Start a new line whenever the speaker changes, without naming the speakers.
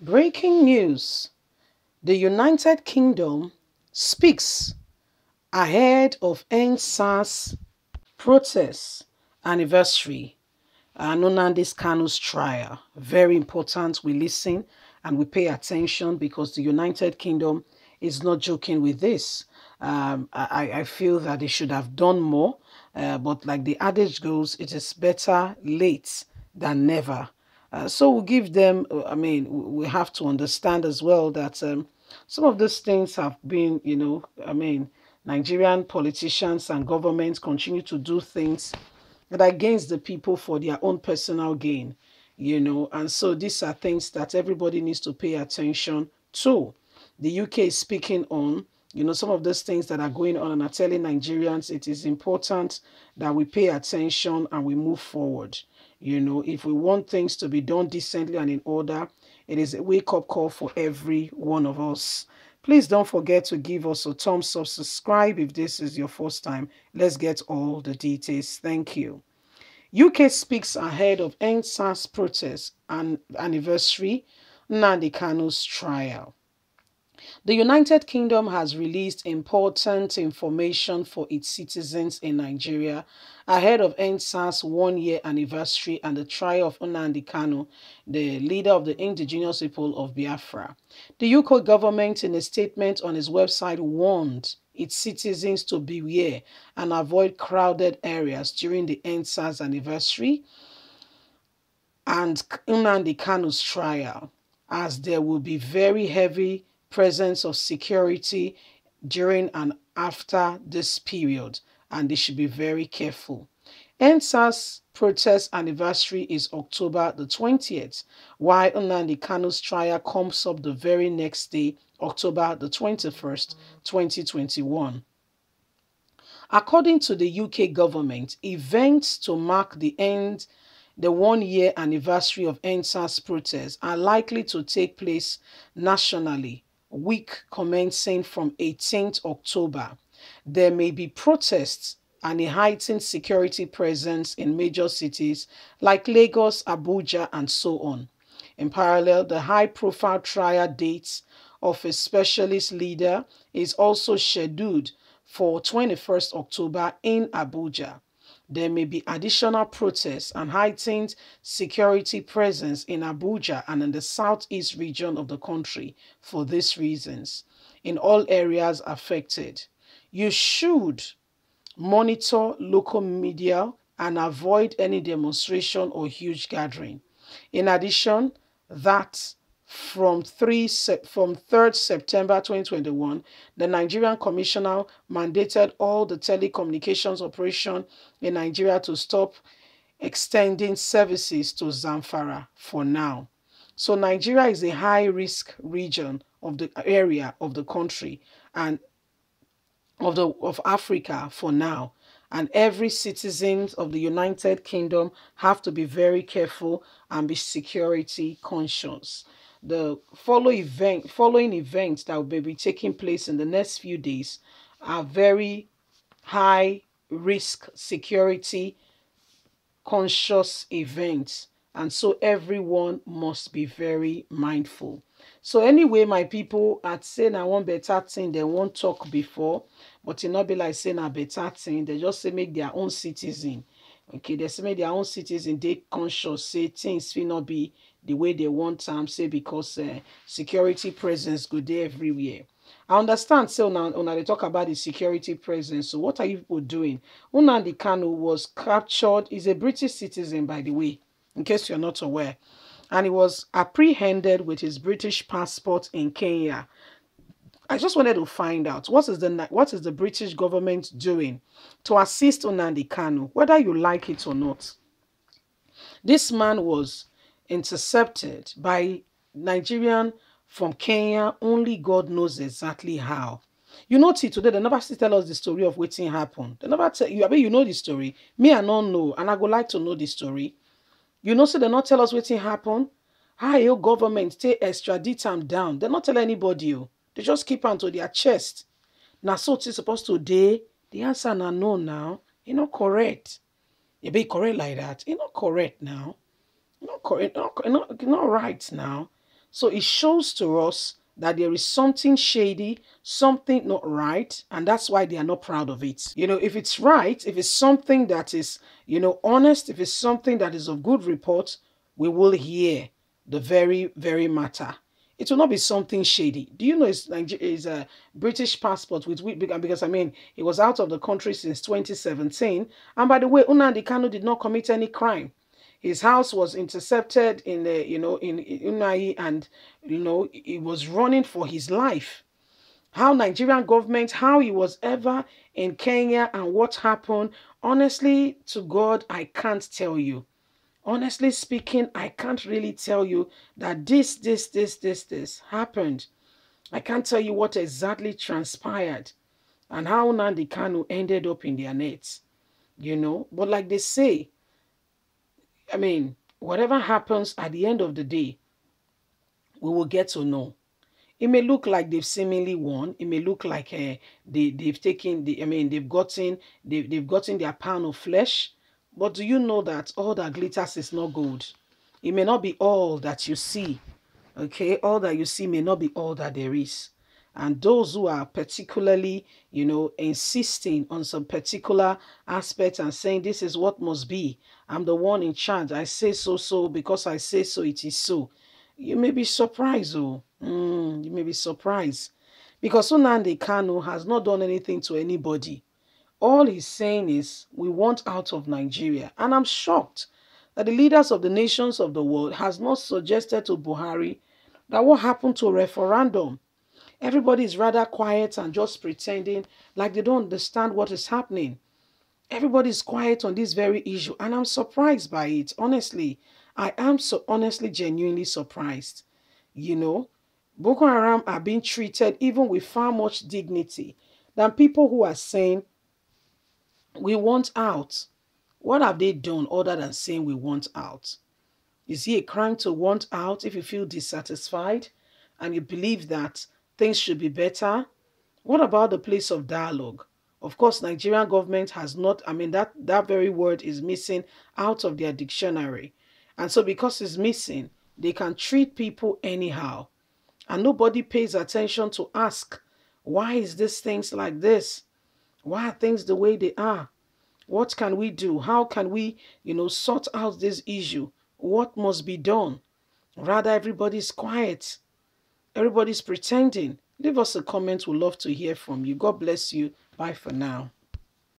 Breaking news The United Kingdom speaks ahead of NSAs protest anniversary and Hernandez Kano's trial. Very important. We listen and we pay attention because the United Kingdom is not joking with this. Um, I, I feel that they should have done more, uh, but like the adage goes, it is better late than never. Uh, so we give them, uh, I mean, we have to understand as well that um, some of these things have been, you know, I mean, Nigerian politicians and governments continue to do things that are against the people for their own personal gain, you know, and so these are things that everybody needs to pay attention to. The UK is speaking on, you know, some of those things that are going on and are telling Nigerians it is important that we pay attention and we move forward. You know, if we want things to be done decently and in order, it is a wake up call for every one of us. Please don't forget to give us a thumbs up, subscribe if this is your first time. Let's get all the details. Thank you. UK speaks ahead of NSAS protest and anniversary, Nandikano's trial. The United Kingdom has released important information for its citizens in Nigeria ahead of Ensa's one-year anniversary and the trial of Nnamdi Kano, the leader of the indigenous people of Biafra. The UK government, in a statement on its website, warned its citizens to beware and avoid crowded areas during the Ensa's anniversary and Nnamdi Kano's trial, as there will be very heavy presence of security during and after this period, and they should be very careful. NSAS protest anniversary is October the 20th, while the Kanu's trial comes up the very next day, October the 21st, 2021. According to the UK government, events to mark the end the one-year anniversary of NSAS protests are likely to take place nationally week commencing from 18th October. There may be protests and a heightened security presence in major cities like Lagos, Abuja, and so on. In parallel, the high profile trial dates of a specialist leader is also scheduled for 21st October in Abuja there may be additional protests and heightened security presence in Abuja and in the southeast region of the country for these reasons in all areas affected. You should monitor local media and avoid any demonstration or huge gathering. In addition, that from 3 from 3rd September 2021, the Nigerian Commissioner mandated all the telecommunications operation in Nigeria to stop extending services to Zamfara for now. So Nigeria is a high-risk region of the area of the country and of the of Africa for now and every citizen of the United Kingdom have to be very careful and be security conscious. the follow event, following events that will be taking place in the next few days are very high risk security conscious events and so everyone must be very mindful so anyway my people at saying I one better thing they won't talk before but e not be like saying na better thing they just say make their own citizen Okay, they say make their own citizens they conscious say things will not be the way they want them um, say because uh, security presence go there everywhere. I understand so now when they talk about the security presence. So what are you people doing? Unandi Kanu was captured, is a British citizen by the way, in case you're not aware. And he was apprehended with his British passport in Kenya. I just wanted to find out what is the what is the British government doing to assist Onandi Kanu, whether you like it or not. This man was intercepted by Nigerian from Kenya. Only God knows exactly how. You know, today, they never still tell us the story of what happened. They never tell you. I mean, you know the story. Me, I don't know, and I would like to know the story. You know, see, they not tell us what happened. How your government take extradite time down? They not tell anybody. You. Oh. They just keep on to their chest. Now, so it's supposed to dey. The answer na no now. you know, correct. You be correct like that. You know, correct now. You know, correct. You know, e right now. So it shows to us that there is something shady, something not right, and that's why they are not proud of it. You know, if it's right, if it's something that is, you know, honest, if it's something that is of good report, we will hear the very, very matter it will not be something shady. Do you know his is a British passport with because I mean he was out of the country since 2017. And by the way, Unandi Kanu did not commit any crime. His house was intercepted in the you know in Unai and you know he was running for his life. How Nigerian government, how he was ever in Kenya and what happened. Honestly, to God, I can't tell you honestly speaking, I can't really tell you that this, this, this, this, this happened. I can't tell you what exactly transpired and how Nandi Kanu ended up in their nets, you know. But like they say, I mean, whatever happens at the end of the day, we will get to know. It may look like they've seemingly won. It may look like uh, they, they've taken the, I mean, they've gotten, they, they've gotten their pound of flesh but do you know that all that glitters is not gold? It may not be all that you see. Okay, all that you see may not be all that there is. And those who are particularly, you know, insisting on some particular aspect and saying this is what must be. I'm the one in charge. I say so, so because I say so, it is so. You may be surprised, oh, mm, you may be surprised because Sunande Kano has not done anything to anybody all he's saying is, we want out of Nigeria. And I'm shocked that the leaders of the nations of the world has not suggested to Buhari that what happened to referendum. Everybody is rather quiet and just pretending like they don't understand what is happening. Everybody is quiet on this very issue and I'm surprised by it, honestly. I am so honestly, genuinely surprised. You know, Boko Haram are being treated even with far much dignity than people who are saying we want out. What have they done other than saying we want out? Is it a crime to want out if you feel dissatisfied and you believe that things should be better? What about the place of dialogue? Of course, Nigerian government has not, I mean, that, that very word is missing out of their dictionary. And so because it's missing, they can treat people anyhow. And nobody pays attention to ask, why is this things like this? Why are things the way they are? What can we do? How can we, you know, sort out this issue? What must be done? Rather, everybody's quiet. Everybody's pretending. Leave us a comment. we love to hear from you. God bless you. Bye for now.